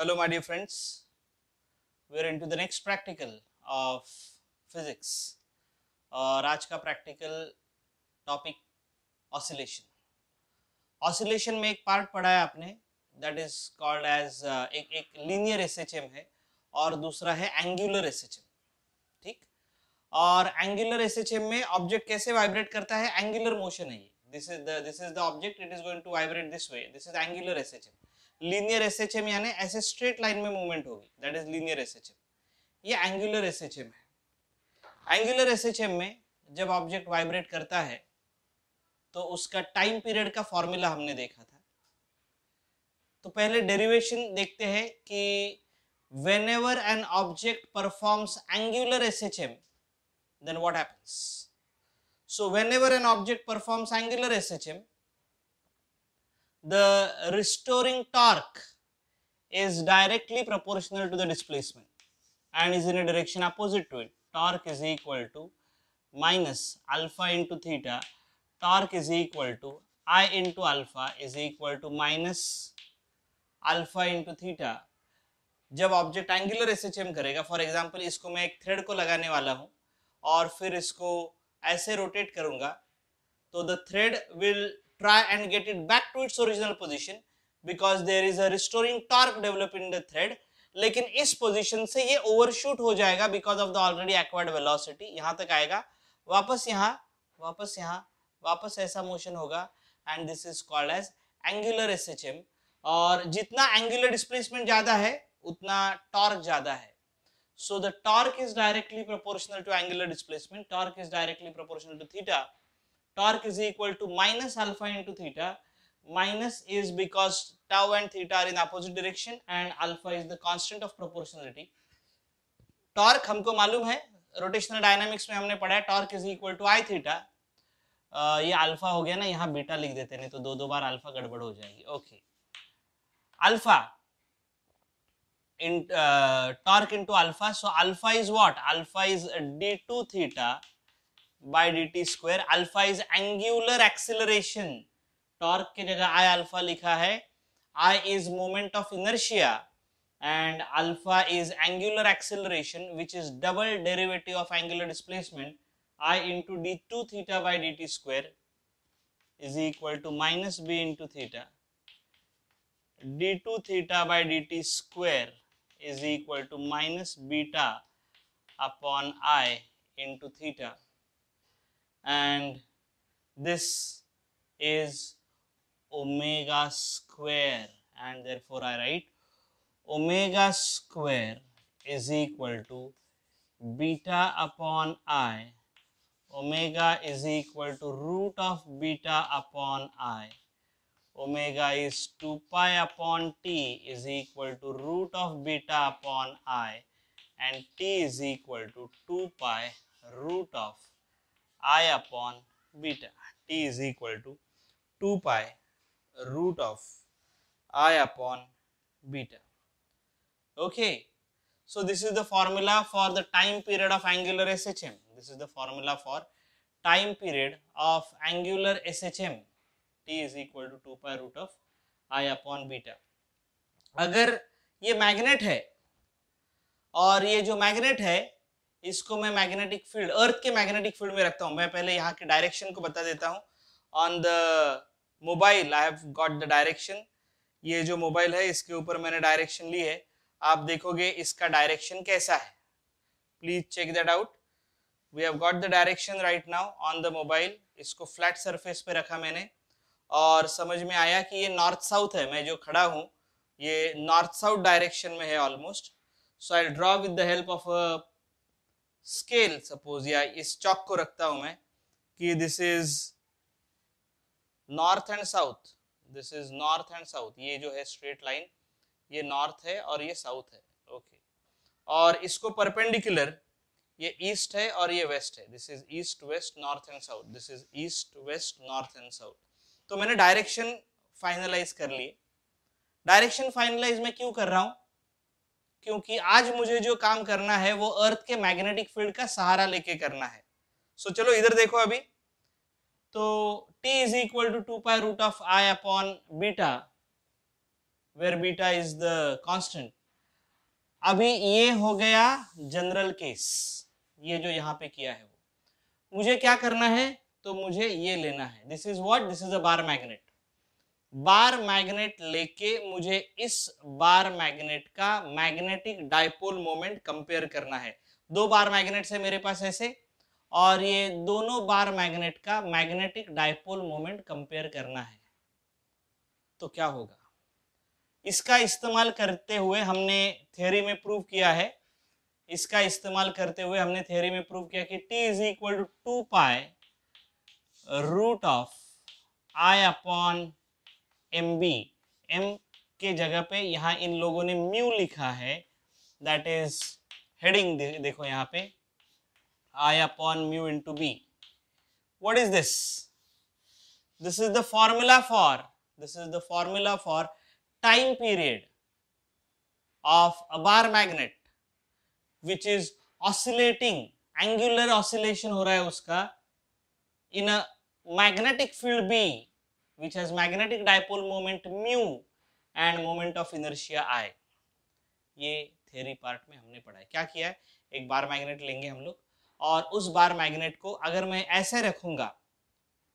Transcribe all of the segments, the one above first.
Hello my dear friends we are into the next practical of physics और uh, आज का practical topic oscillation oscillation में एक part पढ़ा है आपने दैट इज कॉल्ड एज एक एक लीनियर एसएचएम है और दूसरा है एंगुलर एस एच एम ठीक और एंगुलर एस एच एम में ऑब्जेक्ट कैसे वाइब्रेट करता है एंगुलर मोशन है ये this is the this is the object it is going to vibrate this way this is angular S H M linear S H M यानी ऐसे straight line में movement होगी that is linear S H M ये angular S H M है angular S H M में जब object vibrate करता है तो उसका टाइम पीरियड का फॉर्मूला हमने देखा था तो पहले डेरिवेशन देखते हैं कि whenever an object performs angular S H M then what SHM so whenever an object performs angular S H M the restoring torque is directly proportional to the displacement and is in a direction opposite to it. Torque is equal to minus alpha into theta, torque is equal to i into alpha is equal to minus alpha into theta. जब object angular SHM करेगा for example इसको मैं एक thread को लगाने वाला हूं और फिर इसको ऐसे रोटेट करूंगा तो the thread will try and get it back to its original position because there is a restoring torque developed in the thread लेकिन इस पोजीशन से ये ओवरशूट हो जाएगा because of the already acquired velocity यहाँ तक आएगा वापस यहाँ वापस यहाँ वापस ऐसा मोशन होगा and this is called as angular SHM और जितना एंगुलर डिस्प्लेसमेंट ज्यादा है उतना टॉर्क ज्यादा है so the torque is directly proportional to angular displacement torque is directly proportional to theta torque is equal to minus alpha into theta minus is because tau and theta are in opposite direction and alpha is the constant of proportionality torque हमको मालूम है rotational dynamics में हमने पढ़ा है torque is equal to I theta ah, ये alpha हो गया ना यहाँ बीटा लिख देते नहीं तो दो दो बार अल्फा गड़बड़ हो जाएगी okay alpha in torque into alpha so alpha is what alpha is d two theta by dt square alpha is angular acceleration torque की जगह i alpha लिखा है i is moment of inertia and alpha is angular acceleration which is double derivative of angular displacement i into d2 theta by dt square is equal to minus b into theta d2 theta by dt square is equal to minus beta upon i into theta and this is omega square and therefore I write omega square is equal to beta upon i omega is equal to root of beta upon i omega is 2 pi upon t is equal to root of beta upon i and t is equal to 2 pi root of i upon beta t is equal to 2 pi root of i upon beta okay so this is the formula for the time period of angular shm this is the formula for time period of angular shm t is equal to 2 pi root of i upon beta अगर ये magnet है और ये जो magnet है इसको मैं magnetic field earth के मैग्नेटिक फील्ड में रखता हूँ मैं पहले यहाँ के डायरेक्शन को बता देता हूँ on the mobile I have got the direction ये जो मोबाइल है इसके ऊपर मैंने डायरेक्शन ली है आप देखोगे इसका डायरेक्शन कैसा है please check that out we have got the direction right now on the mobile इसको फ्लैट सरफेस पे रखा मैंने और समझ में आया कि ये नॉर्थ साउथ है मैं जो खड़ा हूँ ये नॉर्थ साउथ डायरेक्शन में है almost so I draw with the help of scale suppose या इस चौक को रखता हूं मैं कि this is north and south this is north and south ये जो है स्ट्रेट लाइन ये नॉर्थ है और ये साउथ है ओके okay. और इसको परपेंडिकुलर ये ईस्ट है और ये वेस्ट है this is east west north and south this is east west north and south तो मैंने डायरेक्शन फाइनलाइज कर ली डायरेक्शन फाइनलाइज मैं क्यों कर रहा हूं क्योंकि आज मुझे जो काम करना है वो अर्थ के मैग्नेटिक फील्ड का सहारा लेके करना है सो so, चलो इधर देखो अभी तो t is equal to two pi root of I upon beta where beta is the constant अभी ये हो गया जनरल केस ये जो यहाँ पे किया है वो मुझे क्या करना है तो मुझे ये लेना है this is what this is a bar magnet bar magnet लेके मुझे इस बार मैग्नेट का मैग्नेटिक डायपोल मोमेंट कंपेयर करना है दो बार मैग्नेट्स है मेरे पास ऐसे और ये दोनों बार मैग्नेट का मैग्नेटिक डायपोल मोमेंट कंपेयर करना है तो क्या होगा इसका इस्तेमाल करते हुए हमने थ्योरी में प्रूव किया है इसका इस्तेमाल करते हुए हमने थ्योरी में प्रूव किया कि t is equal to two pi root of I upon M B M के जगह पे यहाँ इन लोगों ने म्यू लिखा है दैट इज हेडिंग देखो यहाँ पे I upon mu into B what is this this is the formula for this is the formula for time period of a bar magnet which is oscillating angular oscillation हो रहा है उसका in a magnetic field B which has magnetic dipole moment mu and moment of inertia i ये theory part में हमने पढ़ा है क्या किया है एक बार मैग्नेट लेंगे हम लोग और उस बार मैग्नेट को अगर मैं ऐसे रखूंगा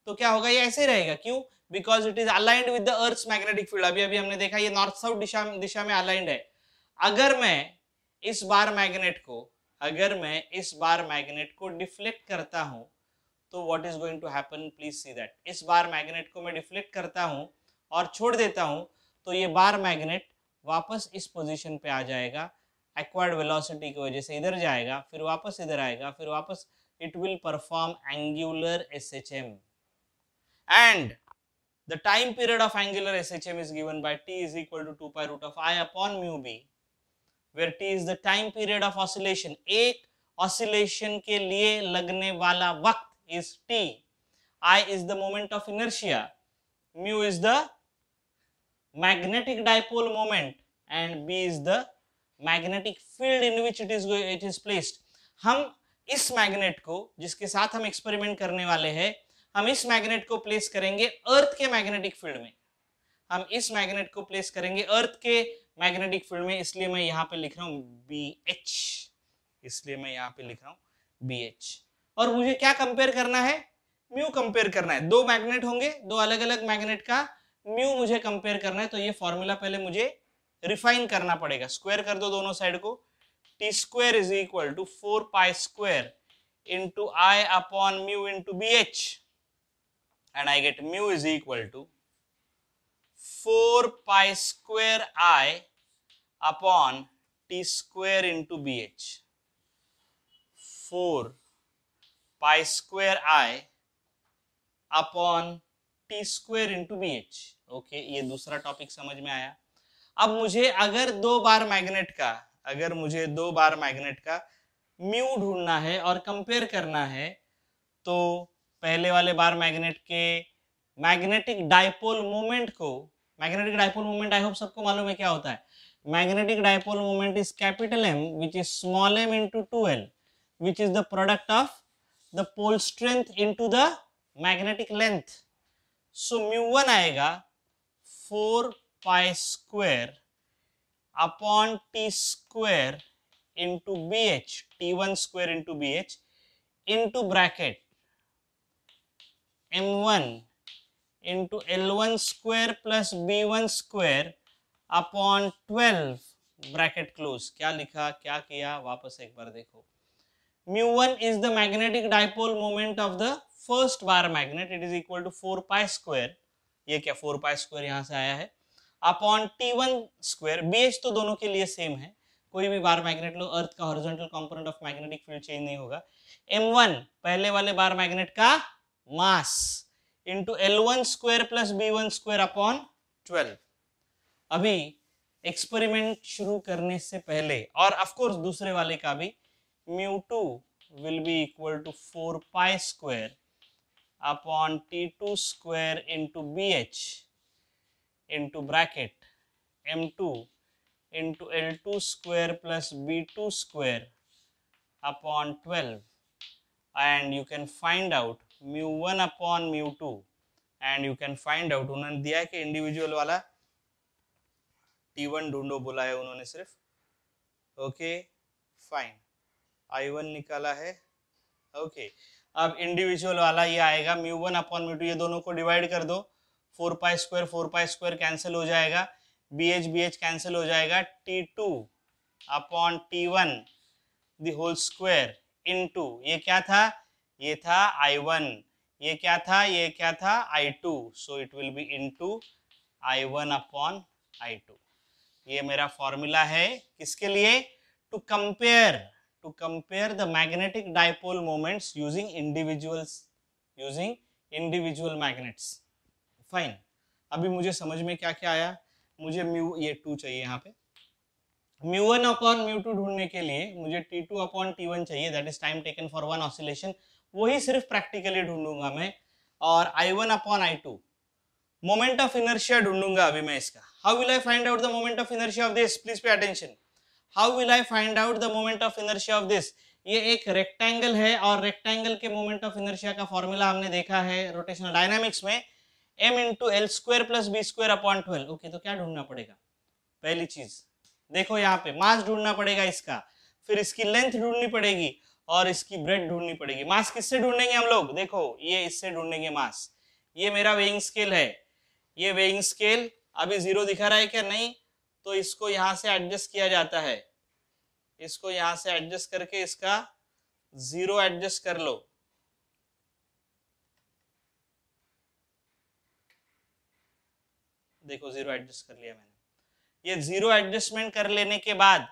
तो क्या होगा ये ऐसे रहेगा क्यों because it is aligned with the earth magnetic field अभी अभी हमने देखा ये नॉर्थ साउथ दिशा दिशा में अलाइंड है अगर मैं इस बार मैग्नेट को अगर मैं इस बार मैग्नेट को डिफ्लेक्ट करता हूं तो what is going to happen please see that इस बार मैग्नेट को मैं डिफ्लेक्ट करता हूँ और छोड़ देता हूँ तो ये बार मैग्नेट वापस इस पोजिशन पे आ जाएगा एक्वायर्ड वेलोसिटी की वजह से इधर जाएगा फिर वापस इधर आएगा फिर वापस it will perform angular S H M and the time period of angular S H M is given by T is equal to two pi root of I upon mu B where T is the time period of oscillation एक oscillation के लिए लगने वाला वक्त is T. I is the moment of inertia. Mu is the magnetic dipole moment and B is the magnetic field in which it is it is placed. हम इस magnet को जिसके साथ हम एक्सपेरिमेंट करने वाले हैं हम इस मैग्नेट को प्लेस करेंगे अर्थ के मैग्नेटिक फील्ड में हम इस मैग्नेट को प्लेस करेंगे अर्थ के मैग्नेटिक फील्ड में इसलिए मैं यहाँ पे लिख रहा हूँ बी एच इसलिए मैं यहाँ पे लिख रहा हूँ बी एच और मुझे क्या कंपेयर करना है म्यू कंपेयर करना है दो मैग्नेट होंगे दो अलग अलग मैग्नेट का म्यू मुझे कंपेयर करना है तो ये फॉर्मूला पहले मुझे रिफाइन करना पड़ेगा स्क्वायर कर दो दोनों साइड को T square is equal to four pi square into I upon mu into B H and I get mu is equal to four pi square I upon T square into B H four pi square i upon T square into B H okay ये दूसरा topic समझ में आया अब मुझे अगर दो बार magnet का अगर मुझे दो बार मैग्नेट का म्यू ढूंढना है और कंपेयर करना है तो पहले वाले बार मैग्नेट के मैग्नेटिक डायपोल मोमेंट को magnetic dipole moment I hope सबको मालूम है क्या होता है magnetic dipole moment is capital M which is small M into two L which is the product of the pole strength into the magnetic length so mu 1 आएगा 4 pi square upon t square into bh t1 square into bh into bracket m1 into l1 square plus b1 square upon 12 bracket close क्या लिखा क्या किया वापस एक बार देखो mu1 is the magnetic dipole moment of the first bar magnet it is equal to 4 pi square ये क्या 4 pi square यहाँ से आया है अपॉन t1 square bh तो दोनों के लिए सेम है कोई भी बार मैग्नेट लो अर्थ का horizontal component of magnetic field change नहीं होगा m1 पहले वाले बार मैग्नेट का mass into L one square plus B one square upon twelve अभी एक्सपेरिमेंट शुरू करने से पहले और ऑफ कोर्स दूसरे वाले का भी mu 2 will be equal to 4 pi square upon T2 square into BH into bracket M2 into L2 square plus B2 square upon 12 and you can find out mu 1 upon mu 2 and you can find out उन्होंने दिया है कि individual वाला T1 ढूंढो बुलाया उन्होंने सिर्फ okay okay, fine I one निकाला है ओके अब इंडिविजुअल वाला ये आएगा mu one upon mu two ये दोनों को डिवाइड कर दो four pi square four pi square cancel हो जाएगा B H B H cancel हो जाएगा T two upon T one whole square into ये क्या था ये था आई वन ये क्या था ये क्या था I two so it will be into I one upon I two ये मेरा फॉर्मूला है किसके लिए to compare to compare the magnetic dipole moments using individuals using individual magnets. Fine. अभी मुझे समझ में क्या क्या आया मुझे म्यू ये टू चाहिए यहाँ पे mu one upon mu two ढूंढने के लिए मुझे T two upon T one चाहिए that is time taken for one oscillation वही सिर्फ प्रैक्टिकली ढूंढूंगा मैं और I one upon I two moment of inertia ढूंढूंगा अभी मैं इसका how will I find out the moment of inertia of this please pay attention how will I find out the moment of inertia of this ये एक rectangle है और rectangle के moment of inertia का फॉर्मूला हमने देखा है rotational dynamics में M into L square plus B square upon twelve okay तो क्या ढूंढना पड़ेगा पहली चीज देखो यहाँ पे मास ढूंढना पड़ेगा इसका फिर इसकी लेंथ ढूंढनी पड़ेगी और इसकी ब्रेड ढूंढनी पड़ेगी मास किससे ढूंढेंगे हम लोग देखो ये इससे ढूंढेंगे मास ये मेरा वेइंग स्केल है ये वेइंग स्केल अभी जीरो दिखा रहा है क्या नहीं तो इसको यहां से एडजस्ट किया जाता है इसको यहां से एडजस्ट करके इसका जीरो एडजस्ट कर लो देखो जीरो एडजस्ट कर लिया मैंने ये जीरो एडजस्टमेंट कर लेने के बाद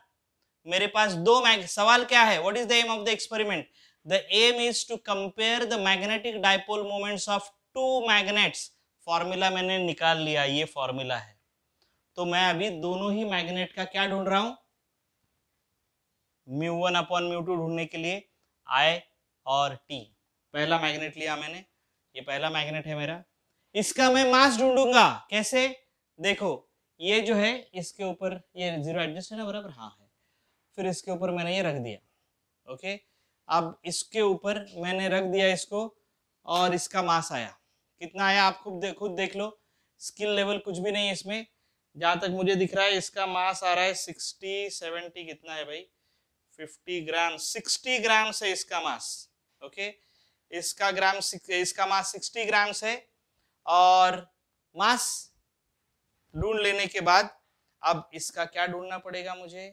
मेरे पास दो मैग सवाल क्या है what is the aim of the experiment the aim is to compare the magnetic dipole moments of two magnets formula मैंने निकाल लिया ये फॉर्मूला है तो मैं अभी दोनों ही मैग्नेट का क्या ढूंढ रहा हूं mu one upon mu two ढूंढने के लिए आई और टी पहला मैग्नेट लिया मैंने ये पहला मैग्नेट है मेरा इसका मैं मास ढूंढूंगा कैसे देखो ये जो है इसके ऊपर ये जीरो एडजस्ट है ना बराबर हाँ है फिर इसके ऊपर मैंने ये रख दिया ओके अब इसके ऊपर मैंने रख दिया इसको और इसका मास आया कितना आया आप खुद खुद देख लो स्किल लेवल कुछ भी नहीं है इसमें जहाँ तक मुझे दिख रहा है इसका मास आ रहा है सिक्सटी सेवेंटी कितना है भाई फिफ्टी ग्राम सिक्सटी ग्राम से इसका मास ओके इसका ग्राम इसका मास सिक्सटी ग्राम से और मास ढूंढ लेने के बाद अब इसका क्या ढूंढना पड़ेगा मुझे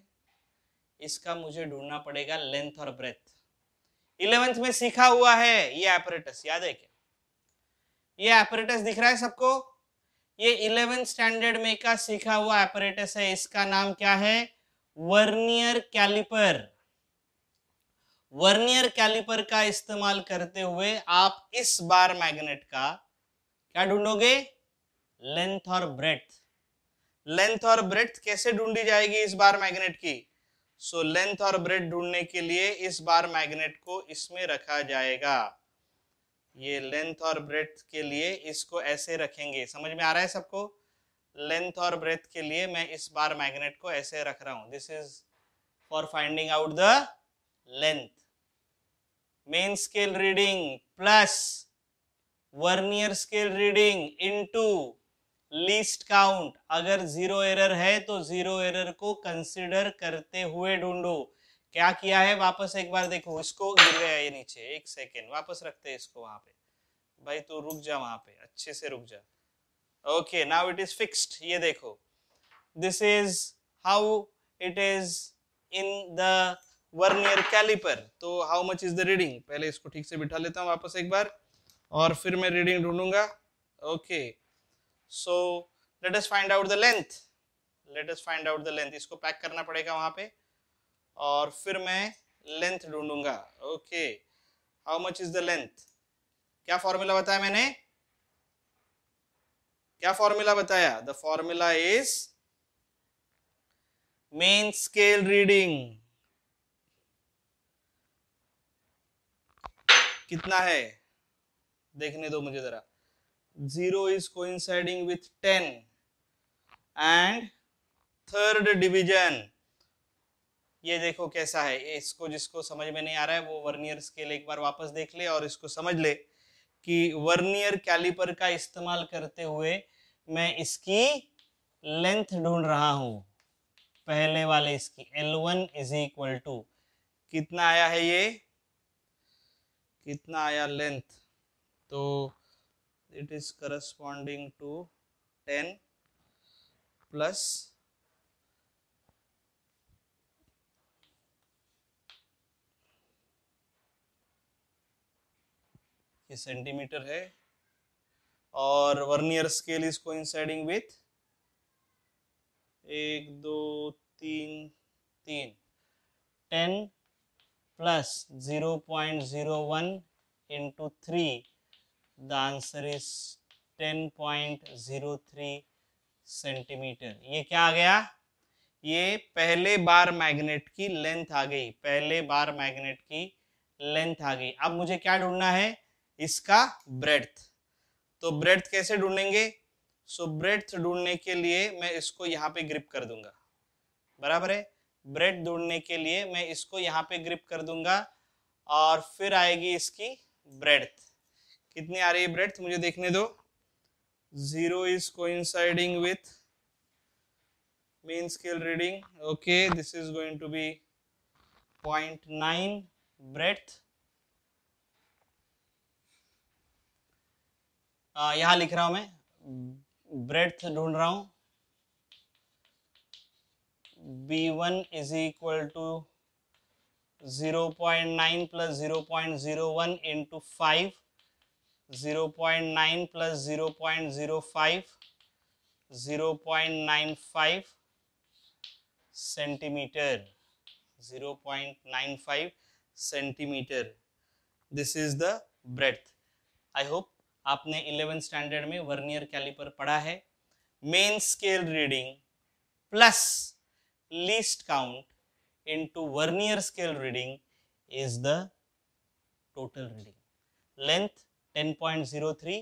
इसका मुझे ढूंढना पड़ेगा लेंथ और ब्रेथ इलेवेंथ में सीखा हुआ है ये एपरेटस याद है क्या ये एपरेटस दिख रहा है सबको ये इलेवेंथ स्टैंडर्ड में का सीखा हुआ एपरेटस है इसका नाम क्या है वर्नियर कैलिपर वर्नियर कैलिपर का इस्तेमाल करते हुए आप इस बार मैग्नेट का क्या ढूंढोगे लेंथ और ब्रेथ लेंथ और ब्रेथ कैसे ढूंढी जाएगी इस बार मैग्नेट की सो लेंथ और ब्रेथ ढूंढने के लिए इस बार मैग्नेट को इसमें रखा जाएगा ये लेंथ और ब्रेथ के लिए इसको ऐसे रखेंगे समझ में आ रहा है सबको लेंथ और ब्रेथ के लिए मैं इस बार मैग्नेट को ऐसे रख रहा हूं this is for finding out the length main scale reading plus vernier scale reading into least count अगर जीरो एरर है तो जीरो एरर को कंसिडर करते हुए ढूंढो क्या किया है वापस एक बार देखो इसको गिर गया ये नीचे एक सेकेंड वापस रखते हैं इसको वहां पे भाई तू रुक जा वहां पे अच्छे से रुक जा okay now it is fixed ये देखो this is how it is in the vernier caliper तो how much is the reading पहले इसको ठीक से बिठा लेता हूँ वापस एक बार और फिर मैं रीडिंग ढूंढूंगा okay so let us find out the length let us find out the length इसको पैक करना पड़ेगा वहां पे और फिर मैं लेंथ ढूंढूंगा okay how much is the length क्या फॉर्मूला बताया मैंने क्या फॉर्मूला बताया the formula is main scale reading कितना है देखने दो मुझे जरा zero is coinciding with ten and third division ये देखो कैसा है इसको जिसको समझ में नहीं आ रहा है वो वर्नियर स्केल एक बार वापस देख ले और इसको समझ ले कि वर्नियर कैलिपर का इस्तेमाल करते हुए मैं इसकी लेंथ ढूंढ रहा हूँ पहले वाले इसकी L1 one is equal to कितना आया है ये कितना आया लेंथ तो it is corresponding to ten plus ये सेंटीमीटर है और vernier scale is coinciding with एक दो तीन तीन ten plus zero point zero one into three the answer is ten point zero three centimetre ये क्या आ गया ये पहले बार मैग्नेट की लेंथ आ गई पहले बार मैग्नेट की लेंथ आ गई अब मुझे क्या ढूंढना है इसका ब्रेथ तो ब्रेथ कैसे ढूंढेंगे सो ब्रेथ ढूंढने के लिए मैं इसको यहाँ पे ग्रिप कर दूंगा बराबर है ब्रेथ ढूंढने के लिए मैं इसको यहाँ पे ग्रिप कर दूंगा और फिर आएगी इसकी ब्रेथ कितनी आ रही है ब्रेथ मुझे देखने दो zero is coinciding with main scale reading okay this is going to be point nine breadth यहाँ लिख रहा हूँ मैं ब्रेथ ढूंढ रहा हूँ B one is equal to zero point nine plus zero point zero one into five zero point nine plus zero point zero five zero point nine five centimetre zero point nine five centimetre this is the breadth I hope आपने eleventh standard में vernier caliper पढ़ा है main scale reading plus least count into vernier scale reading is the total reading length 10.03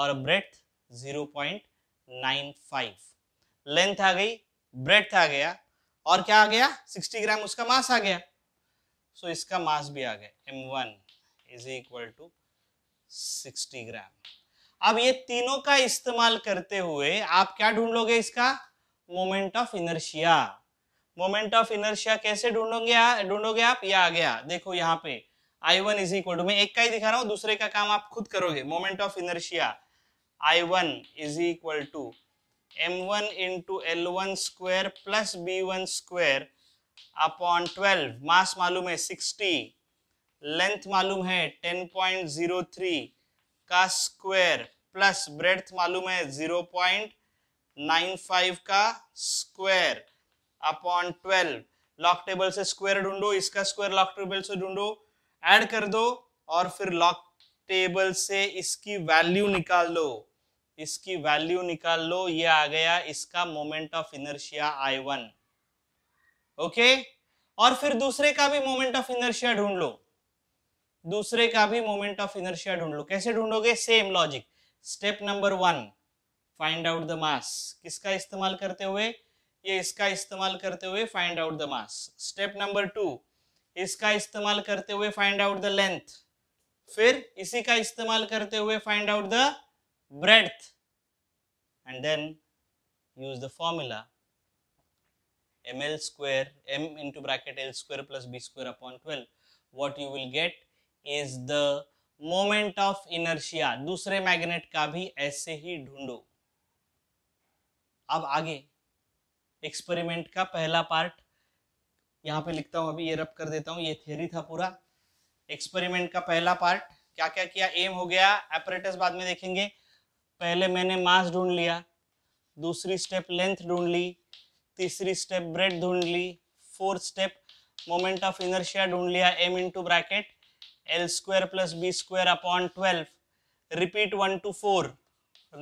और breath 0.95. Length आ गई breath आ गया और क्या आ गया 60 ग्राम उसका मास आ गया सो so, इसका मास भी आ गया m1 इज इक्वल टू 60 ग्राम अब ये तीनों का इस्तेमाल करते हुए आप क्या ढूंढ लोगे इसका moment of inertia moment of inertia कैसे ढूंढोगे ढूंढोगे आप ये आ गया देखो यहाँ पे I one is equal to मैं एक का ही दिखा रहा हूं दूसरे का काम आप खुद करोगे moment of inertia I one is equal to M one into L one square plus B one square upon twelve mass मालूम है सिक्सटी लेंथ मालूम है 10.03 का स्क्वायर प्लस ब्रेथ मालूम है 0.95 का स्क्वायर अपॉन 12 लॉक टेबल से स्क्वायर ढूंढो इसका स्क्वायर लॉक टेबल से ढूंढो ऐड कर दो और फिर लॉक टेबल से इसकी वैल्यू निकाल लो इसकी वैल्यू निकाल लो ये आ गया इसका moment of inertia I one okay और फिर दूसरे का भी मोमेंट ऑफ इनर्शिया ढूंढ लो दूसरे का भी मोमेंट ऑफ इनर्शिया ढूंढ लो कैसे ढूंढोगे same logic step number one find out the mass किसका इस्तेमाल करते हुए ये इसका इस्तेमाल करते हुए find out the mass step number two इसका इस्तेमाल करते हुए फाइंड आउट द लेंथ फिर इसी का इस्तेमाल करते हुए find out the breadth and then use the formula M L square M into bracket L square plus B square upon twelve what you will get is the moment of inertia दूसरे magnet का भी ऐसे ही ढूंढो अब आगे experiment का पहला part यहाँ पे लिखता हूं अभी ये रब कर देता हूं ये थ्योरी था पूरा एक्सपेरिमेंट का पहला पार्ट क्या क्या किया एम हो गया एपरेटस बाद में देखेंगे पहले मैंने मास ढूंढ लिया दूसरी स्टेप लेंथ ढूंढ ली तीसरी स्टेप ब्रेड ढूंढ ली fourth step moment of inertia ढूंढ लिया M into bracket L square plus B square upon twelve repeat one two four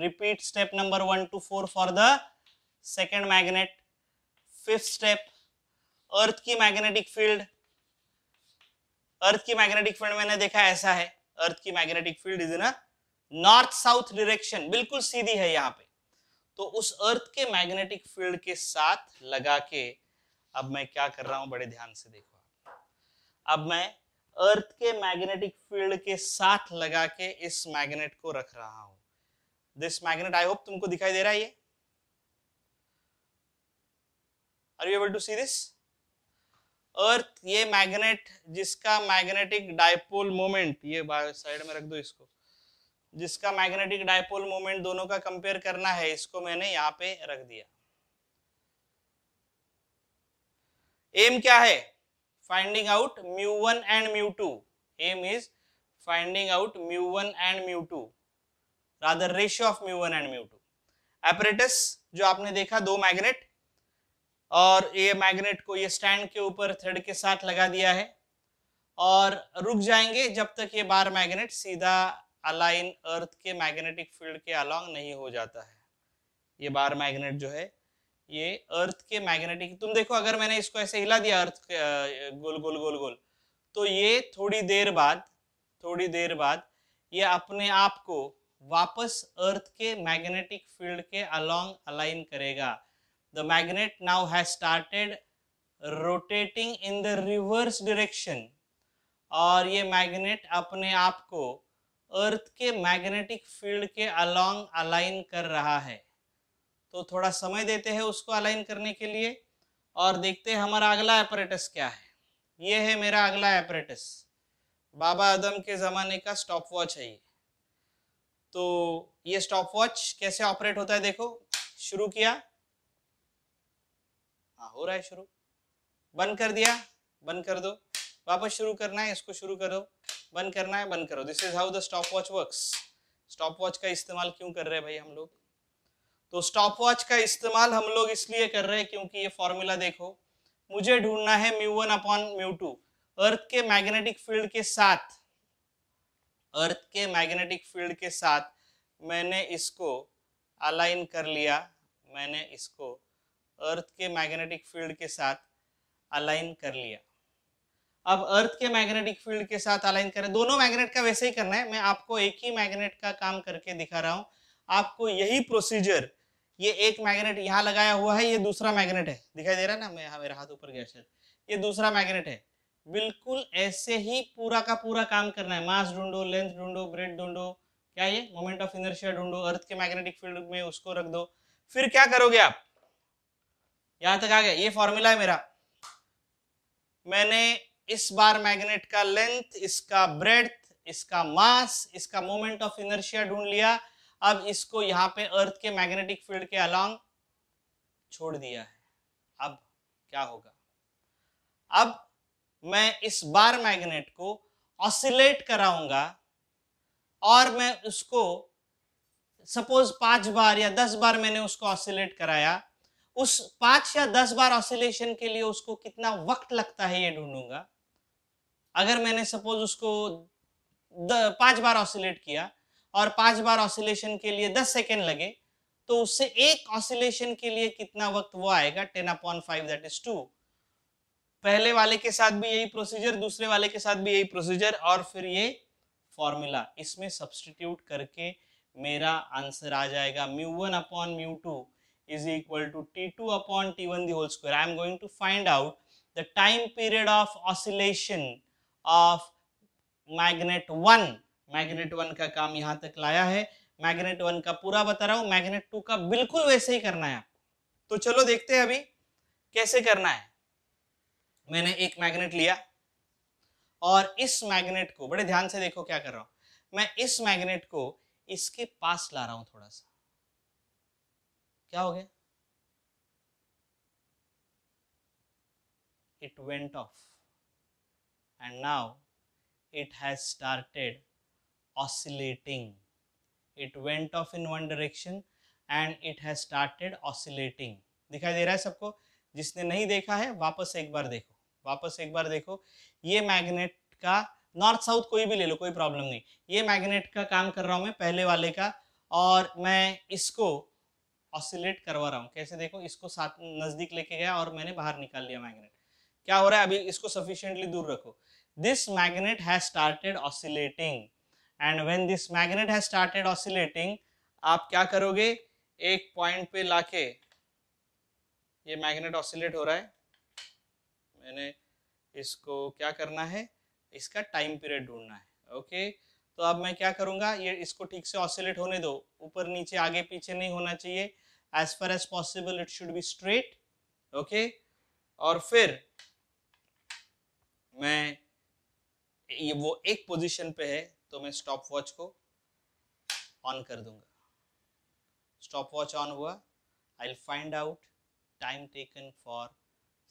repeat step number one two four for the second magnet fifth step earth की magnetic field earth की magnetic field मैंने देखा ऐसा है earth की magnetic field is in north south direction बिल्कुल सीधी है यहाँ पे तो उस अर्थ के मैग्नेटिक फील्ड के साथ लगा के अब मैं क्या कर रहा हूं बड़े ध्यान से देखो अब मैं अर्थ के मैग्नेटिक फील्ड के साथ लगा के इस मैग्नेट को रख रहा हूं दिस मैग्नेट आई होप तुमको दिखाई दे रहा है ये are you able to see this earth ये मैग्नेट जिसका मैग्नेटिक डायपोल मोमेंट ये साइड में रख दो इसको जिसका मैग्नेटिक डायपोल मोमेंट दोनों का कंपेयर करना है इसको मैंने यहां पे रख दिया एम क्या है finding out mu1 and mu2 aim is finding out mu1 and mu2 rather ratio of mu1 and mu2 apparatus जो आपने देखा दो मैग्नेट और ये मैग्नेट को ये स्टैंड के ऊपर थ्रेड के साथ लगा दिया है और रुक जाएंगे जब तक ये बार मैग्नेट सीधा अलाइन अर्थ के मैग्नेटिक फील्ड के अलोंग नहीं हो जाता है ये बार मैग्नेट जो है ये अर्थ के मैग्नेटिक तुम देखो अगर मैंने इसको ऐसे हिला दिया अर्थ गोल गोल गोल गोल तो ये थोड़ी देर बाद थोड़ी देर बाद ये अपने आप को वापस अर्थ के मैग्नेटिक फील्ड के अलोंग अलाइन करेगा the magnet now has started rotating in the reverse direction और ये मैग्नेट अपने आप को अर्थ के मैग्नेटिक फील्ड के अलोंग अलाइन कर रहा है तो थोड़ा समय देते हैं उसको अलाइन करने के लिए और देखते हैं हमारा अगला एपरेटस क्या है ये है मेरा अगला एपरेटस बाबा आदम के ज़माने का स्टॉप वॉच है ये तो ये स्टॉप वॉच कैसे ऑपरेट होता है देखो शुरू किया हाँ हो रहा है शुरू बंद कर दिया बंद कर दो वापस शुरू करना है इसको शुरू करो बंद करना है बंद करो this is how the stopwatch work stopwatch का इस्तेमाल क्यों कर रहे हैं भाई हम लोग तो स्टॉपवॉच का इस्तेमाल हम लोग इसलिए कर रहे हैं क्योंकि ये फॉर्मूला देखो मुझे ढूंढना है mu one upon mu two earth के मैग्नेटिक फील्ड के साथ अर्थ के मैग्नेटिक फील्ड के साथ मैंने इसको अलाइन कर लिया मैंने इसको अर्थ के मैग्नेटिक फील्ड के साथ अलाइन कर लिया अब अर्थ के मैग्नेटिक फील्ड के साथ अलाइन करें दोनों मैग्नेट का वैसे ही करना है मैं आपको एक ही मैग्नेट का काम करके दिखा रहा हूं आपको यही प्रोसीजर ये एक मैग्नेट यहाँ लगाया हुआ है ये दूसरा मैग्नेट है दिखाई दे रहा है ना मैं यहाँ मेरा हाथ ऊपर गया शायद ये दूसरा मैग्नेट है बिल्कुल ऐसे ही पूरा का पूरा काम करना है मास ढूंढो लेंथ ढूंढो ब्रेड ढूंढो क्या ये मोमेंट ऑफ इनर्शिया ढूंढो अर्थ के मैग्नेटिक फील्ड में उसको रख दो फिर क्या करोगे आप यहां तक आ गया ये फॉर्मूला है मेरा मैंने इस बार मैग्नेट का लेंथ इसका ब्रेड इसका मास इसका मोमेंट ऑफ इनर्शिया ढूंढ लिया अब इसको यहाँ पे अर्थ के मैग्नेटिक फील्ड के अलॉन्ग छोड़ दिया है अब क्या होगा अब मैं इस बार मैग्नेट को ऑसिलेट कराऊंगा और मैं उसको सपोज पांच बार या दस बार मैंने उसको ऑसिलेट कराया उस पांच या दस बार ऑसिलेशन के लिए उसको कितना वक्त लगता है ये ढूंढूंगा अगर मैंने सपोज उसको पांच बार ऑसिलेट किया और पांच बार ऑसिलेशन के लिए दस सेकेंड लगे तो उससे एक ऑसिलेशन के लिए कितना वक्त वो आएगा ten upon five that is two पहले वाले के साथ भी यही प्रोसीजर दूसरे वाले के साथ भी यही प्रोसीजर और फिर ये फॉर्मूला इसमें सब्सटीट्यूट करके मेरा आंसर आ जाएगा mu one upon mu two is equal to T two upon T one the whole square I am going to find out the time period of oscillation of magnet one magnet one का काम यहाँ तक लाया है magnet one का पूरा बता रहा हूँ मैग्नेट टू का बिल्कुल वैसे ही करना है तो चलो देखते हैं अभी कैसे करना है मैंने एक मैग्नेट लिया और इस मैग्नेट को बड़े ध्यान से देखो क्या कर रहा हूं मैं इस मैग्नेट को इसके पास ला रहा हूं थोड़ा सा क्या हो गया it went off and now it has started oscillating it went off in one direction and it has started oscillating दिखाई दे रहा है सबको जिसने नहीं देखा है वापस एक बार देखो वापस एक बार देखो ये मैग्नेट का नॉर्थ साउथ कोई भी ले लो कोई प्रॉब्लम नहीं ये मैग्नेट का काम कर रहा हूँ मैं पहले वाले का और मैं इसको ऑसिलेट करवा रहा हूँ कैसे देखो इसको साथ नज़दीक लेके गया और मैंने बाहर निकाल लिया मैग्नेट क्या हो रहा है अभी इसको सफिशियंटली दूर रखो this magnet has started oscillating and when this magnet has started oscillating आप क्या करोगे एक पॉइंट पे लाके ये मैग्नेट ऑसिलेट हो रहा है मैंने इसको क्या करना है इसका टाइम पीरियड ढूंढना है ओके तो अब मैं क्या करूँगा ये इसको ठीक से ऑसिलेट होने दो ऊपर नीचे आगे पीछे नहीं होना चाहिए as far as possible it should be straight okay और फिर मैं ये वो एक पोजीशन पे है तो मैं स्टॉप वॉच को ऑन कर दूंगा स्टॉप वॉच ऑन हुआ I will find out time taken for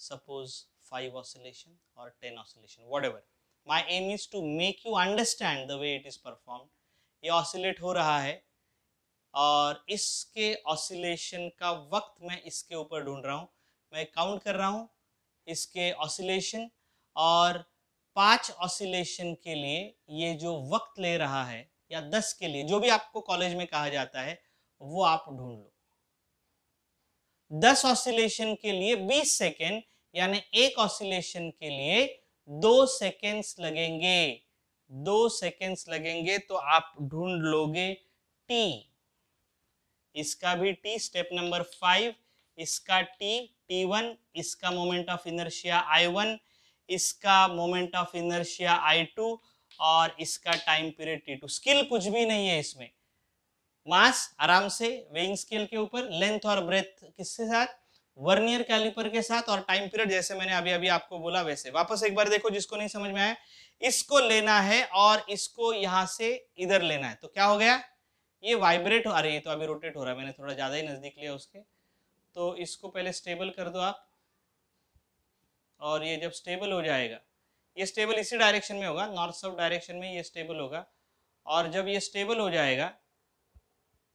suppose five oscillation और ten oscillation whatever my aim is to make you understand the way it is perform ये oscillate हो रहा है और इसके ऑसिलेशन का वक्त मैं इसके ऊपर ढूंढ रहा हूँ मैं काउंट कर रहा हूँ इसके ऑसिलेशन और पांच ऑसिलेशन के लिए ये जो वक्त ले रहा है या दस के लिए जो भी आपको कॉलेज में कहा जाता है वो आप ढूंढ लो दस ऑसिलेशन के लिए बीस सेकेंड यानी एक ऑसिलेशन के लिए दो सेकेंड्स लगेंगे दो सेकेंड्स लगेंगे तो आप ढूंढ लोगे टी इसका भी टी स्टेप नंबर फाइव इसका टी टी वन इसका moment of inertia I one इसका moment of inertia I two और इसका टाइम पीरियड टी टू स्किल कुछ भी नहीं है इसमें मास आराम से वेइंग स्केल के ऊपर लेंथ और ब्रेथ किसके साथ वर्नियर कैलिपर के साथ और टाइम पीरियड जैसे मैंने अभी अभी आपको बोला वैसे वापस एक बार देखो जिसको नहीं समझ में आया इसको लेना है और इसको यहां से इधर लेना है तो क्या हो गया ये वाइब्रेट हो रही है तो अभी रोटेट हो रहा है मैंने थोड़ा ज्यादा ही नजदीक लिया उसके तो इसको पहले स्टेबल कर दो आप और ये जब स्टेबल हो जाएगा ये स्टेबल इसी डायरेक्शन में होगा नॉर्थ साउथ डायरेक्शन में ये स्टेबल होगा और जब ये स्टेबल हो जाएगा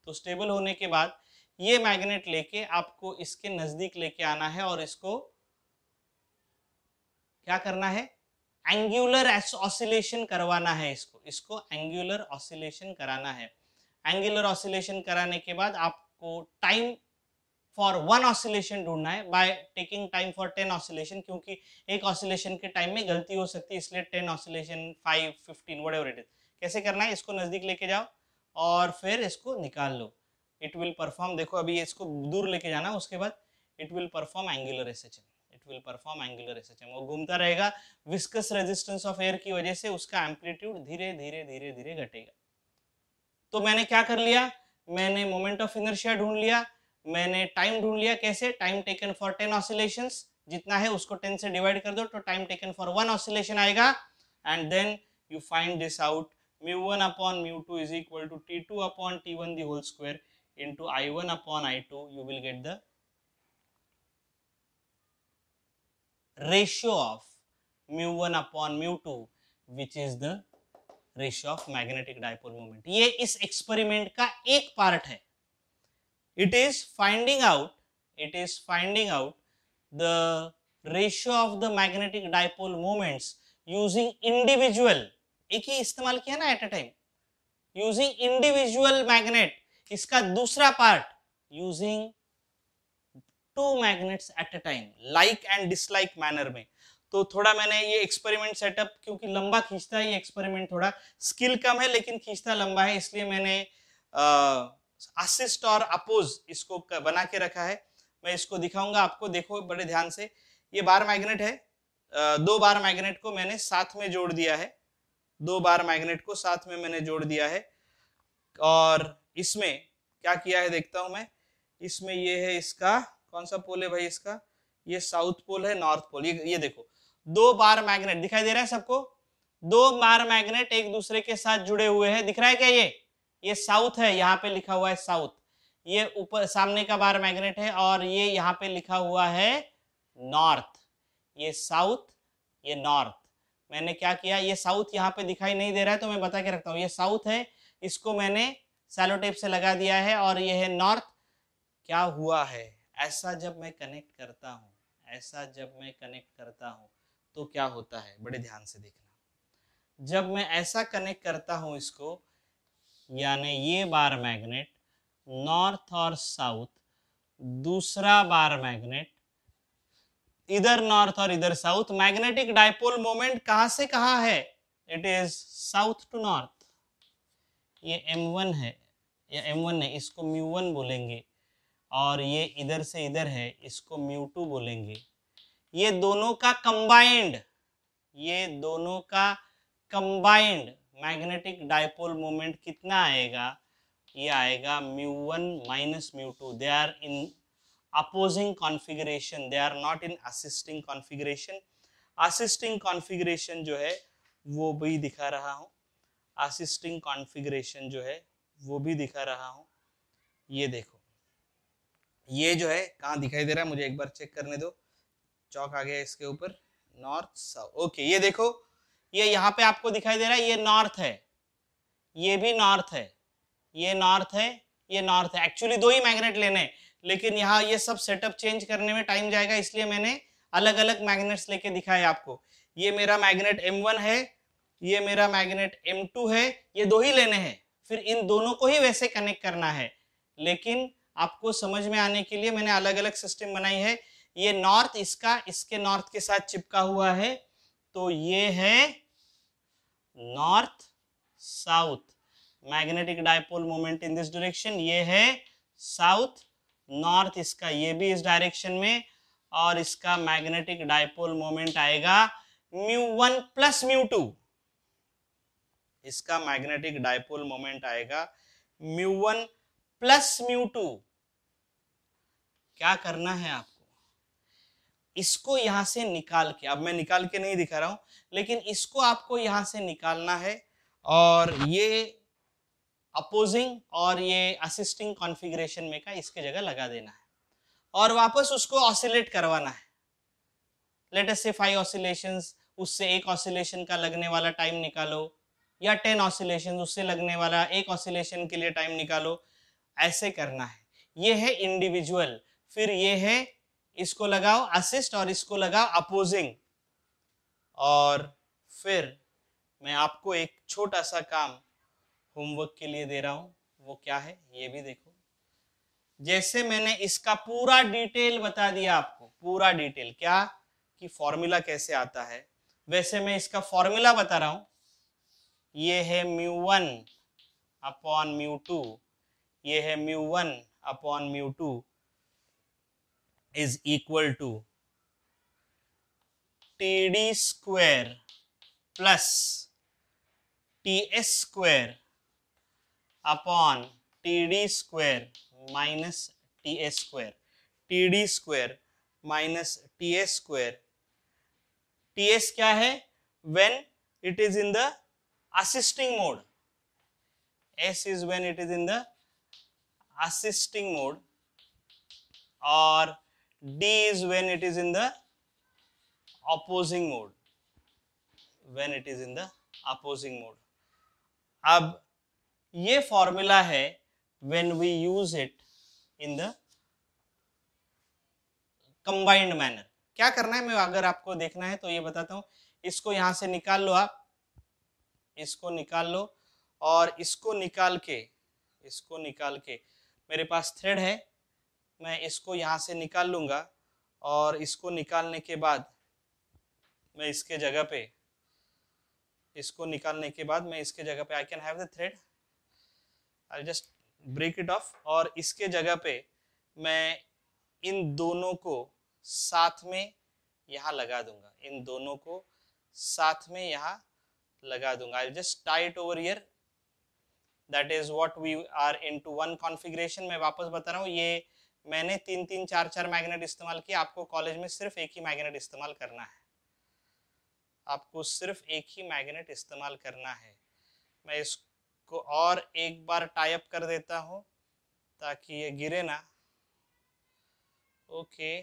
तो स्टेबल होने के बाद ये मैग्नेट लेके आपको इसके नज़दीक लेके आना है और इसको क्या करना है एंगुलर ऑसिलेशन करवाना है इसको इसको एंगुलर ऑसिलेशन कराना है एंगुलर ऑसिलेशन कराने के बाद आपको टाइम फॉर वन ऑसिलेशन ढूंढना है by taking time for ten oscillation क्योंकि एक ऑसिलेशन के टाइम में गलती हो सकती है इसलिए ten oscillation five fifteen whatever it is कैसे करना है इसको नज़दीक लेके जाओ और फिर इसको निकाल लो इट विल परफॉर्म देखो अभी इसको दूर लेके जाना उसके बाद it will perform angular SHM it will perform angular SHM वो घूमता रहेगा विस्कस रेजिस्टेंस ऑफ एयर की वजह से उसका एम्पलीट्यूड धीरे धीरे धीरे धीरे घटेगा तो मैंने क्या कर लिया मैंने मोमेंट ऑफ इनर्शिया ढूंढ लिया मैंने टाइम ढूंढ लिया कैसे time taken for ten oscillation जितना है उसको टेन से डिवाइड कर दो तो time taken for one oscillation आएगा and then you find this out mu one upon mu two is equal to T two upon T one the whole square I two you will get the ratio of mu one upon mu two which is the ratio of magnetic dipole moment ये इस experiment का एक part है it is finding out it is finding out the ratio of the magnetic dipole moments using individual एक ही इस्तेमाल किया ना at a time using individual magnet इसका दूसरा part using two magnets at a time like and dislike manner में तो थोड़ा मैंने ये एक्सपेरिमेंट सेटअप क्योंकि लंबा खींचता है ये एक्सपेरिमेंट थोड़ा स्किल कम है लेकिन खींचता लंबा है इसलिए मैंने आ, असिस्ट और अपोज इसको बना के रखा है मैं इसको दिखाऊंगा आपको देखो बड़े ध्यान से ये बार मैग्नेट है दो बार मैग्नेट को मैंने साथ में जोड़ दिया है दो बार मैग्नेट को साथ में मैंने जोड़ दिया है और इसमें क्या किया है देखता हूं मैं इसमें ये है इसका कौन सा पोल है भाई इसका ये साउथ पोल है नॉर्थ पोल ये ये देखो दो बार मैग्नेट दिखाई दे रहा है सबको दो बार मैग्नेट एक दूसरे के साथ जुड़े हुए हैं दिख रहा है क्या ये ये साउथ है यहाँ पे लिखा हुआ है साउथ ये ऊपर सामने का बार मैग्नेट है और ये यहाँ पे लिखा हुआ है नॉर्थ ये साउथ ये नॉर्थ मैंने क्या किया ये साउथ यहाँ पे दिखाई नहीं दे रहा है तो मैं बता के रखता हूँ ये साउथ है इसको मैंने सैलो टेप से लगा दिया है और ये है नॉर्थ क्या हुआ है ऐसा जब मैं कनेक्ट करता हूँ ऐसा जब मैं कनेक्ट करता हूँ तो क्या होता है बड़े ध्यान से देखना जब मैं ऐसा कनेक्ट करता हूँ इसको यानी ये बार मैग्नेट नॉर्थ और साउथ दूसरा बार मैग्नेट इधर नॉर्थ और इधर साउथ मैग्नेटिक डायपोल मोमेंट कहां से कहा है it is south to north ये M1 है या M1 है इसको म्यू वन बोलेंगे और ये इधर से इधर है इसको म्यू टू बोलेंगे ये दोनों का कंबाइंड ये दोनों का कंबाइंड मैग्नेटिक डायपोल मोमेंट कितना आएगा ये आएगा mu one minus mu two they are in opposing configuration they are not in assisting configuration assisting configuration जो है वो भी दिखा रहा हूँ असिस्टिंग कॉन्फ़िगरेशन जो है वो भी दिखा रहा हूँ ये देखो ये जो है कहाँ दिखाई दे रहा है मुझे एक बार चेक करने दो चौक आ गया इसके ऊपर नॉर्थ साउथ ओके ये देखो ये यहाँ पे आपको दिखाई दे रहा है ये नॉर्थ है ये भी नॉर्थ है ये नॉर्थ है ये नॉर्थ है एक्चुअली दो ही मैग्नेट लेने लेकिन यहाँ ये सब सेटअप चेंज करने में टाइम जाएगा इसलिए मैंने अलग अलग मैग्नेट्स लेके दिखाए आपको ये मेरा मैग्नेट M1 है ये मेरा मैग्नेट M2 है ये दो ही लेने हैं फिर इन दोनों को ही वैसे कनेक्ट करना है लेकिन आपको समझ में आने के लिए मैंने अलग अलग सिस्टम बनाई है ये नॉर्थ इसका इसके नॉर्थ के साथ चिपका हुआ है तो ये है north south magnetic dipole moment in this direction ये है साउथ नॉर्थ इसका ये भी इस डायरेक्शन में और इसका मैग्नेटिक डायपोल मोमेंट आएगा mu one plus mu two इसका मैग्नेटिक डायपोल मोमेंट आएगा mu one plus mu two क्या करना है आप इसको यहाँ से निकाल के अब मैं निकाल के नहीं दिखा रहा हूं लेकिन इसको आपको यहाँ से निकालना है और ये अपोजिंग और ये असिस्टिंग कॉन्फ़िगरेशन में का इसके जगह लगा देना है और वापस उसको ऑसिलेट करवाना है लेट अस से फाइव ऑसिलेशन उससे एक ऑसिलेशन का लगने वाला टाइम निकालो या टेन ऑसिलेशन उससे लगने वाला एक ऑसिलेशन के लिए टाइम निकालो ऐसे करना है ये है इंडिविजुअल फिर ये है इसको लगाओ असिस्ट और इसको लगाओ अपोजिंग और फिर मैं आपको एक छोटा सा काम होमवर्क के लिए दे रहा हूं वो क्या है ये भी देखो जैसे मैंने इसका पूरा डिटेल बता दिया आपको पूरा डिटेल क्या कि फॉर्मूला कैसे आता है वैसे मैं इसका फॉर्मूला बता रहा हूं ये है mu one upon mu two ये है mu one upon mu two is equal to td square plus ts square upon td square minus ts square td square minus ts square ts क्या है when it is in the assisting mode s is when it is in the assisting mode or D is when it is in the opposing mode. When it is in the opposing mode. अब ये formula है when we use it in the combined manner. क्या करना है मैं अगर आपको देखना है तो ये बताता हूं इसको यहां से निकाल लो आप इसको निकाल लो और इसको निकाल के इसको निकाल के मेरे पास थ्रेड है मैं इसको यहाँ से निकाल लूँगा और इसको निकालने के बाद मैं इसके जगह पे इसको निकालने के बाद मैं इसके जगह पे I can have the thread I just break it off और इसके जगह पे मैं इन दोनों को साथ में यहाँ लगा दूंगा इन दोनों को साथ में यहाँ लगा दूंगा I just tight over here that is what we are in to one configuration मैं वापस बता रहा हूँ ये मैंने तीन तीन चार चार मैग्नेट इस्तेमाल किया आपको कॉलेज में सिर्फ एक ही मैग्नेट इस्तेमाल करना है आपको सिर्फ एक ही मैग्नेट इस्तेमाल करना है मैं इसको और एक बार टाइप कर देता हूँ ताकि ये गिरे ना ओके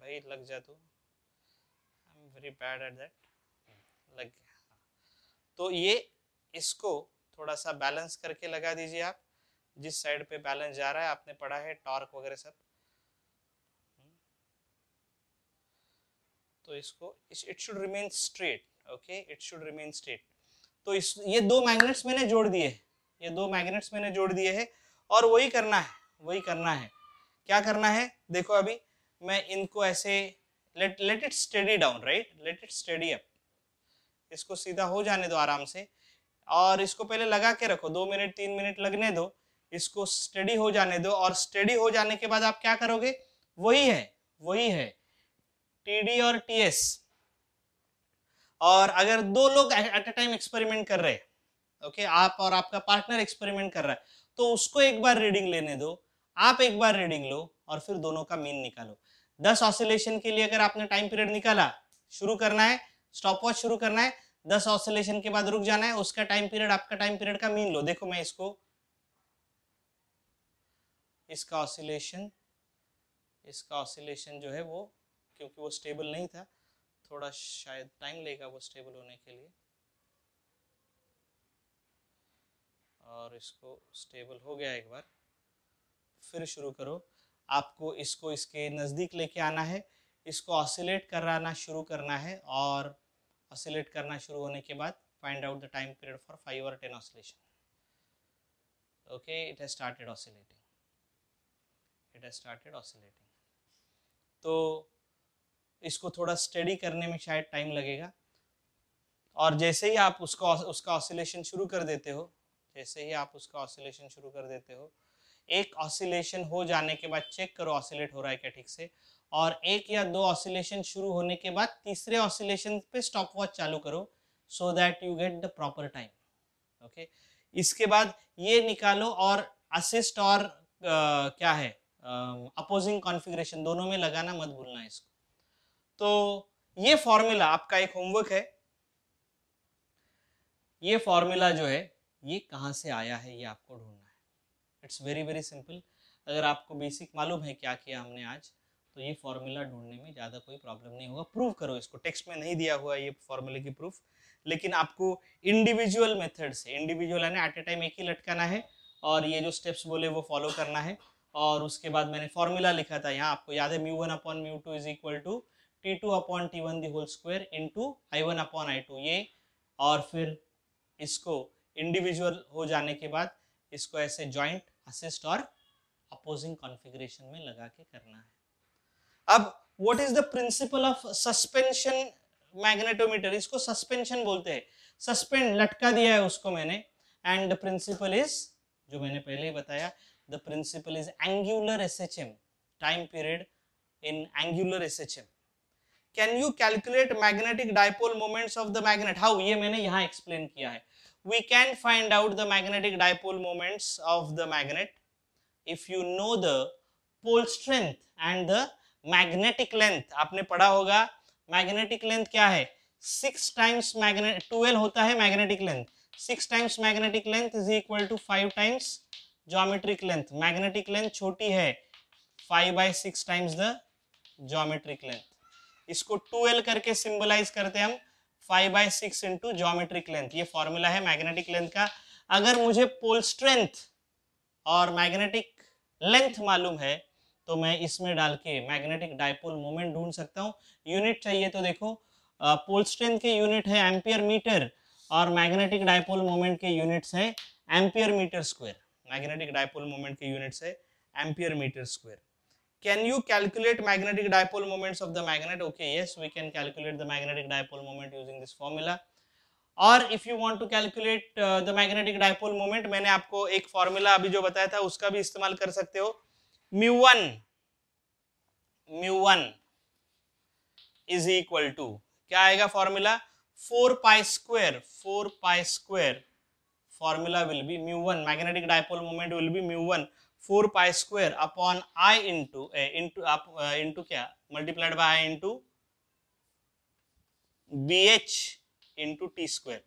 भाई लग जा तू I am very bad at that लग गया तो ये इसको थोड़ा सा बैलेंस करके लगा दीजिए आप जिस साइड पे बैलेंस जा रहा है आपने पढ़ा है टॉर्क वगैरह सब तो इसको it should remain straight okay it should remain straight तो इस ये दो मैग्नेट्स मैंने जोड़ दिए ये दो मैग्नेट्स मैंने जोड़ दिए हैं और वही करना है वही करना है क्या करना है देखो अभी मैं इनको ऐसे let let it steady down right let it steady up इसको सीधा हो जाने दो आराम से और इसको पहले लगा के रखो दो मिनट तीन मिनट लगने दो इसको स्टडी हो जाने दो और स्टडी हो जाने के बाद आप क्या करोगे वही है वही है टीडी और टीएस और अगर दो लोग एट अ टाइम एक्सपेरिमेंट कर रहे हैं ओके आप और आपका पार्टनर एक्सपेरिमेंट कर रहा है तो उसको एक बार रीडिंग लेने दो आप एक बार रीडिंग लो और फिर दोनों का मीन निकालो दस ऑसिलेशन के लिए अगर आपने टाइम पीरियड निकाला शुरू करना है स्टॉप वॉच शुरू करना है दस ऑसिलेशन के बाद रुक जाना है उसका टाइम पीरियड आपका टाइम पीरियड का मीन लो देखो मैं इसको इसका ऑसिलेशन इसका ऑसिलेशन जो है वो क्योंकि वो स्टेबल नहीं था थोड़ा शायद टाइम लेगा वो स्टेबल होने के लिए और इसको स्टेबल हो गया एक बार फिर शुरू करो आपको इसको इसके नज़दीक लेके आना है इसको ऑसिलेट कराना शुरू करना है और ऑसिलेट करना शुरू होने के बाद find out the time period for five और ten oscillation okay it has started oscillating it has started oscillating तो इसको थोड़ा स्टडी करने में शायद टाइम लगेगा और जैसे ही आप उसको उसका ऑसिलेशन शुरू कर देते हो जैसे ही आप उसका ऑसिलेशन शुरू कर देते हो एक ऑसिलेशन हो जाने के बाद चेक करो ऑसिलेट हो रहा है क्या ठीक से और एक या दो ऑसिलेशन शुरू होने के बाद तीसरे ऑसिलेशन पे स्टॉप वॉच चालू करो so that you get the proper time okay इसके बाद ये निकालो और असिस्ट और आ, क्या है अपोजिंग कॉन्फ़िगरेशन दोनों में लगाना मत भूलना इसको तो ये फॉर्मूला आपका एक होमवर्क है ये फॉर्मूला जो है ये कहाँ से आया है ये आपको ढूंढना है इट्स वेरी वेरी सिंपल अगर आपको बेसिक मालूम है क्या किया हमने आज तो ये फॉर्मूला ढूंढने में ज़्यादा कोई प्रॉब्लम नहीं होगा प्रूव करो इसको टेक्स्ट में नहीं दिया हुआ ये फॉर्मूले की प्रूफ लेकिन आपको इंडिविजुअल मेथड से इंडिविजुअल यानी एट ए टाइम एक ही लटकाना है और ये जो स्टेप्स बोले वो फॉलो करना है और उसके बाद मैंने फॉर्मूला लिखा था यहाँ आपको याद है mu one upon mu two is equal to T two upon T one the whole square to I one upon I two ये और फिर इसको इंडिविजुअल हो जाने के बाद इसको ऐसे ज्वाइंट असिस्ट और अपोजिंग कॉन्फिग्रेशन में लगा के करना है अब what is the principle of suspension magnetometer इसको सस्पेंशन बोलते हैं सस्पेंड लटका दिया है उसको मैंने एंड द प्रिंसिपल इज जो मैंने पहले ही बताया the principle is angular SHM, time period in angular SHM. Can you calculate magnetic dipole moments of the magnet? How? ye maine yahan explain kiya hai We can find out the magnetic dipole moments of the magnet if you know the pole strength and the magnetic length. aapne padha hoga magnetic length kya hai 6 times magnet 12 hota hai magnetic length. 6 times magnetic length is equal to 5 times geometric length magnetic length छोटी है five by six times the geometric length इसको two L करके symbolize करते हैं हम five by six into geometric length ये formula है magnetic length का अगर मुझे पोल स्ट्रेंथ और मैग्नेटिक लेंथ मालूम है तो मैं इसमें डाल के मैग्नेटिक डायपोल मोमेंट ढूंढ सकता हूँ यूनिट चाहिए तो देखो पोल स्ट्रेंथ के यूनिट है एम्पियर मीटर और मैग्नेटिक डायपोल मोमेंट के यूनिट्स है ampere metre square magnetic dipole moment के यूनिट्स है ampere metre square can you calculate magnetic dipole moments of the magnet okay yes we can calculate the magnetic dipole moment using this formula और if you want to calculate the magnetic dipole moment मैंने आपको एक formula अभी जो बताया था उसका भी इस्तेमाल कर सकते हो mu one mu one is equal to क्या आएगा formula four pi square four pi square formula will be mu1 magnetic dipole moment will be mu1 4 pi square upon i into a uh, into up, uh, into kya multiplied by i into bh into t square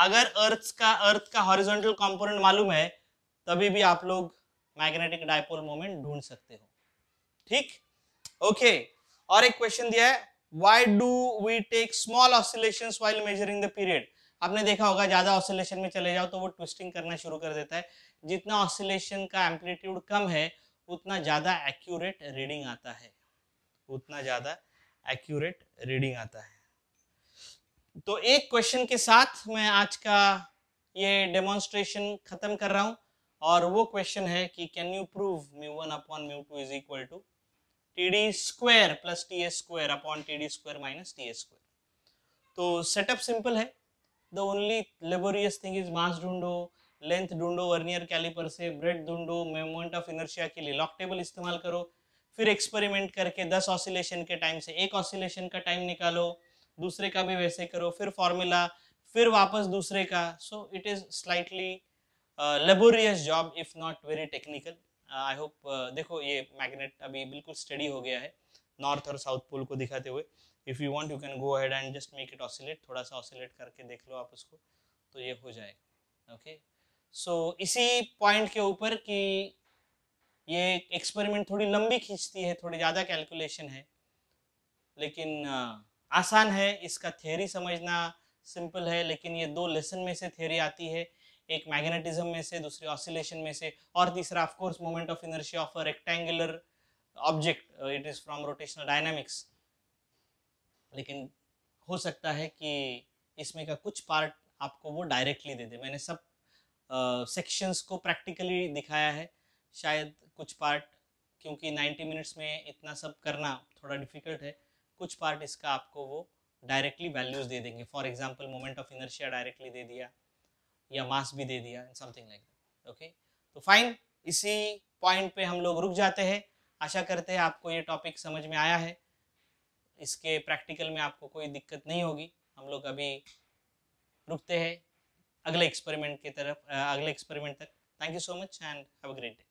अगर अर्थ का अर्थ का horizontal component मालूम है तभी भी आप लोग magnetic dipole moment ढूंढ सकते हो ठीक ओके okay. और एक क्वेश्चन दिया है why do we take small oscillations while measuring the period आपने देखा होगा ज़्यादा ऑसिलेशन में चले जाओ तो वो ट्विस्टिंग करना शुरू कर देता है जितना ऑसिलेशन का एम्पलीट्यूड कम है उतना ज़्यादा एक्यूरेट रीडिंग आता है उतना ज़्यादा एक्यूरेट रीडिंग आता है तो एक क्वेश्चन के साथ मैं आज का ये डेमोन्स्ट्रेशन ख़त्म कर रहा हूं और वो क्वेश्चन है कि can you prove mu one upon mu two is equal to T D square plus T A square upon T D square minus T A square तो सेटअप सिंपल है the only laborious thing is mass ढूंढो length ढूंढो vernier calliper से breadth ढूंढो moment of inertia के लिए log table इस्तेमाल करो फिर एक्सपेरिमेंट करके दस ऑसिलेशन के टाइम से एक ऑसिलेशन का टाइम निकालो दूसरे का भी वैसे करो फिर फॉर्मूला फिर वापस दूसरे का so it is slightly laborious job if not very technical I hope देखो ये मैग्नेट अभी बिल्कुल स्टडी हो गया है नॉर्थ और साउथ पोल को दिखाते हुए if you want you can go ahead and just make it oscillate थोड़ा सा ऑसिलेट करके देख लो आप उसको तो ये हो जाएगा ओके सो so, इसी पॉइंट के ऊपर कि ये एक्सपेरिमेंट थोड़ी लंबी खींचती है थोड़ी ज़्यादा कैलकुलेशन है लेकिन आसान है इसका थियोरी समझना सिंपल है लेकिन ये दो लेसन में से थियोरी आती है एक मैग्नेटिज्म में से दूसरी ऑसिलेशन में से और तीसरा of course moment of inertia of a rectangular object it is from rotational dynamics लेकिन हो सकता है कि इसमें का कुछ पार्ट आपको वो डायरेक्टली दे दे मैंने सब सेक्शंस uh, को प्रैक्टिकली दिखाया है शायद कुछ पार्ट क्योंकि 90 मिनट्स में इतना सब करना थोड़ा डिफिकल्ट है कुछ पार्ट इसका आपको वो डायरेक्टली वैल्यूज दे देंगे for example moment of inertia directly दे दिया या मास भी दे दिया समथिंग लाइक दैट ओके तो फाइन इसी पॉइंट पे हम लोग रुक जाते हैं आशा करते हैं आपको ये टॉपिक समझ में आया है इसके प्रैक्टिकल में आपको कोई दिक्कत नहीं होगी हम लोग अभी रुकते हैं अगले एक्सपेरिमेंट की तरफ अगले एक्सपेरिमेंट तक thank you so much and have a great day